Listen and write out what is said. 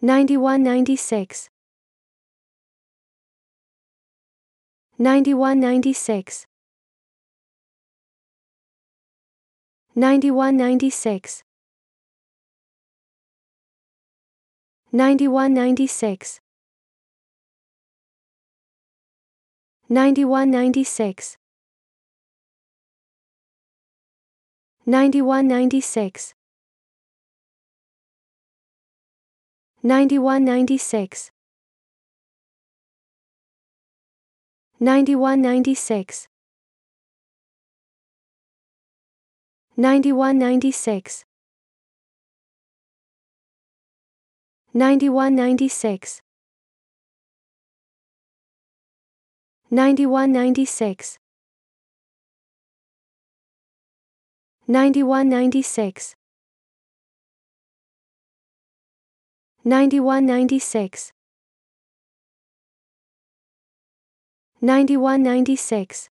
9196 9196 9196 9196 9196 9196 9196 9196 9196 9196 9196 9196 9196 9196